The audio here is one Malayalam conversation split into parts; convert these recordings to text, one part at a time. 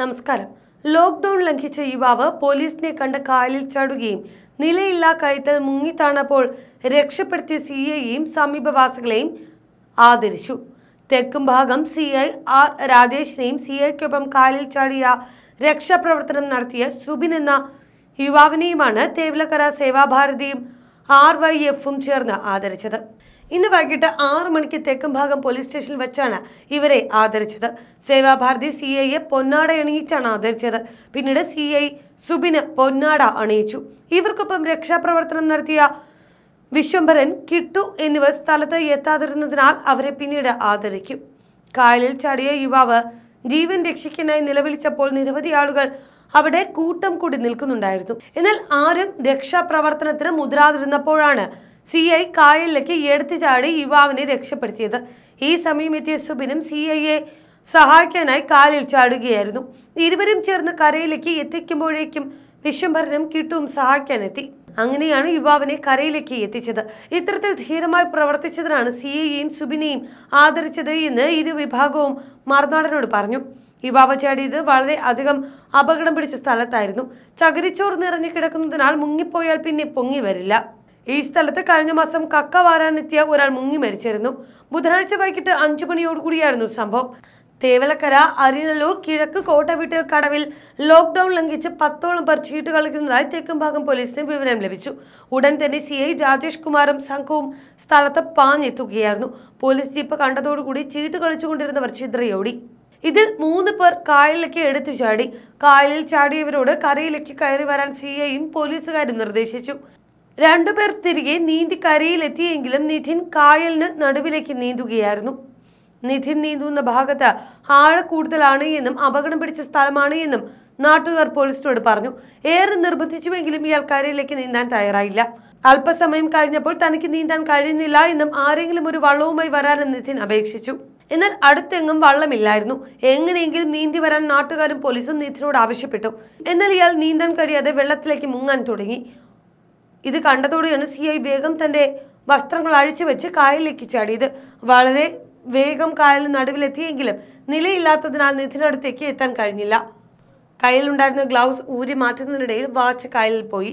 നമസ്കാരം ലോക്ക്ഡൌൺ ലംഘിച്ച യുവാവ് പോലീസിനെ കണ്ട കാലിൽ ചാടുകയും നിലയില്ലാ കയത്തിൽ മുങ്ങിത്താണപ്പോൾ രക്ഷപ്പെടുത്തിയ സി ഐയെയും സമീപവാസികളെയും ആദരിച്ചു തെക്കും ഭാഗം സി ഐ ആർ രാജേഷിനെയും സി ഐക്കൊപ്പം കാലിൽ ചാടിയ രക്ഷാപ്രവർത്തനം നടത്തിയ സുബിൻ എന്ന യുവാവിനെയുമാണ് തേവലക്കര സേവാഭാരതിയും ആർ വൈ എഫും ചേർന്ന് ആദരിച്ചത് ഇന്ന് വൈകിട്ട് ആറ് മണിക്ക് തെക്കും ഭാഗം പോലീസ് സ്റ്റേഷനിൽ വെച്ചാണ് ഇവരെ ആദരിച്ചത് സേവാഭാരതി സി ഐയെ പൊന്നാട അണിയിച്ചാണ് ആദരിച്ചത് പിന്നീട് സി ഐ സുബിന് പൊന്നാട അണിയിച്ചു ഇവർക്കൊപ്പം രക്ഷാപ്രവർത്തനം നടത്തിയ വിശ്വംഭരൻ കിട്ടു എന്നിവർ സ്ഥലത്ത് എത്താതിരുന്നതിനാൽ അവരെ പിന്നീട് ആദരിക്കും കായലിൽ ചാടിയ യുവാവ് ജീവൻ രക്ഷിക്കാനായി നിലവിളിച്ചപ്പോൾ നിരവധി ആളുകൾ അവിടെ കൂട്ടം കൂടി നിൽക്കുന്നുണ്ടായിരുന്നു എന്നാൽ ആരും രക്ഷാപ്രവർത്തനത്തിന് മുതിരാതിരുന്നപ്പോഴാണ് സി ഐ കായലിലേക്ക് എടുത്തു ചാടി യുവാവിനെ രക്ഷപ്പെടുത്തിയത് ഈ സമയം എത്തിയ സുബിനും സി ഐയെ സഹായിക്കാനായി കാലിൽ ചാടുകയായിരുന്നു ഇരുവരും ചേർന്ന് കരയിലേക്ക് എത്തിക്കുമ്പോഴേക്കും വിശ്വംഭരനും കിട്ടും സഹായിക്കാനെത്തി അങ്ങനെയാണ് യുവാവിനെ കരയിലേക്ക് എത്തിച്ചത് ഇത്തരത്തിൽ ധീരമായി പ്രവർത്തിച്ചതിനാണ് സി ഐയെയും സുബിനെയും ആദരിച്ചത് എന്ന് ഇരു വിഭാഗവും മറുനാടനോട് പറഞ്ഞു ഹിബാബ ഇത് വളരെ അധികം അപകടം പിടിച്ച സ്ഥലത്തായിരുന്നു ചകിരിച്ചോറ് നിറഞ്ഞു കിടക്കുന്നതിനാൽ മുങ്ങിപ്പോയാൽ പിന്നെ പൊങ്ങി വരില്ല ഈ സ്ഥലത്ത് കഴിഞ്ഞ മാസം കക്ക വാരാനെത്തിയ ഒരാൾ മുങ്ങി മരിച്ചിരുന്നു ബുധനാഴ്ച വൈകിട്ട് അഞ്ചു മണിയോടുകൂടിയായിരുന്നു സംഭവം തേവലക്കര അരിനല്ലൂർ കിഴക്ക് കോട്ടവീട്ടിൽ കടവിൽ ലോക്ക്ഡൌൺ ലംഘിച്ച് പത്തോളം പേർ ചീട്ട് കളിക്കുന്നതായി ഭാഗം പോലീസിന് വിവരം ലഭിച്ചു ഉടൻ തന്നെ സി ഐ രാജേഷ് കുമാറും സംഘവും സ്ഥലത്ത് പാഞ്ഞെത്തുകയായിരുന്നു പോലീസ് ജീപ്പ് കണ്ടതോടുകൂടി ചീട്ട് കളിച്ചുകൊണ്ടിരുന്നവർ ചിതറിയോടി ഇതിൽ മൂന്ന് പേർ കായലിലേക്ക് എടുത്തു ചാടി കായലിൽ ചാടിയവരോട് കരയിലേക്ക് കയറി വരാൻ സിഐയും പോലീസുകാരും നിർദ്ദേശിച്ചു രണ്ടുപേർ തിരികെ നീന്തി കരയിലെത്തിയെങ്കിലും നിധിൻ കായലിന് നടുവിലേക്ക് നീന്തുകയായിരുന്നു നിധിൻ നീന്തുന്ന ഭാഗത്ത് കൂടുതലാണ് എന്നും അപകടം പിടിച്ച സ്ഥലമാണ് എന്നും നാട്ടുകാർ പോലീസിനോട് പറഞ്ഞു ഏറെ നിർബന്ധിച്ചുവെങ്കിലും ഇയാൾ കരയിലേക്ക് നീന്താൻ തയ്യാറായില്ല അല്പസമയം കഴിഞ്ഞപ്പോൾ തനിക്ക് നീന്താൻ കഴിയുന്നില്ല എന്നും ആരെങ്കിലും ഒരു വള്ളവുമായി വരാനും നിധിൻ അപേക്ഷിച്ചു എന്നാൽ അടുത്തെങ്ങും വള്ളമില്ലായിരുന്നു എങ്ങനെയെങ്കിലും നീന്തി വരാൻ നാട്ടുകാരും പോലീസും നീത്തിനോട് ആവശ്യപ്പെട്ടു എന്നാൽ ഇയാൾ നീന്താൻ കഴിയാതെ വെള്ളത്തിലേക്ക് മുങ്ങാൻ തുടങ്ങി ഇത് കണ്ടതോടെയാണ് സി ഐ വേഗം തൻ്റെ വസ്ത്രങ്ങൾ അഴിച്ചു വെച്ച് കായലിലേക്ക് ചാടിയത് വളരെ വേഗം കായലിന് നടുവിലെത്തിയെങ്കിലും നിലയില്ലാത്തതിനാൽ നിധിനടുത്തേക്ക് എത്താൻ കഴിഞ്ഞില്ല കയ്യിലുണ്ടായിരുന്ന ഗ്ലൗസ് ഊരി മാറ്റുന്നതിനിടയിൽ വാച്ച് കായലിൽ പോയി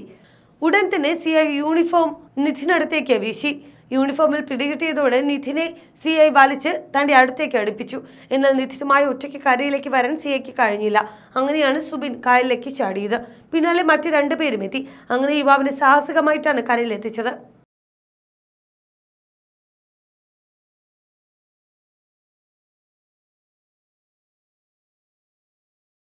ഉടൻ തന്നെ സി ഐ യൂണിഫോം നിധിനടുത്തേക്ക് വീശി യൂണിഫോമിൽ പിടികിട്ടിയതോടെ നിധിനെ സി ഐ വലിച്ച് തന്റെ അടുത്തേക്ക് അടുപ്പിച്ചു എന്നാൽ നിധിനുമായി ഒറ്റയ്ക്ക് കരയിലേക്ക് വരാൻ സി ഐക്ക് കഴിഞ്ഞില്ല അങ്ങനെയാണ് സുബിൻ കായലിലേക്ക് ചാടിയത് പിന്നാലെ മറ്റു രണ്ടുപേരും എത്തി അങ്ങനെ യുവാവിനെ സാഹസികമായിട്ടാണ് കരയിലെത്തിച്ചത്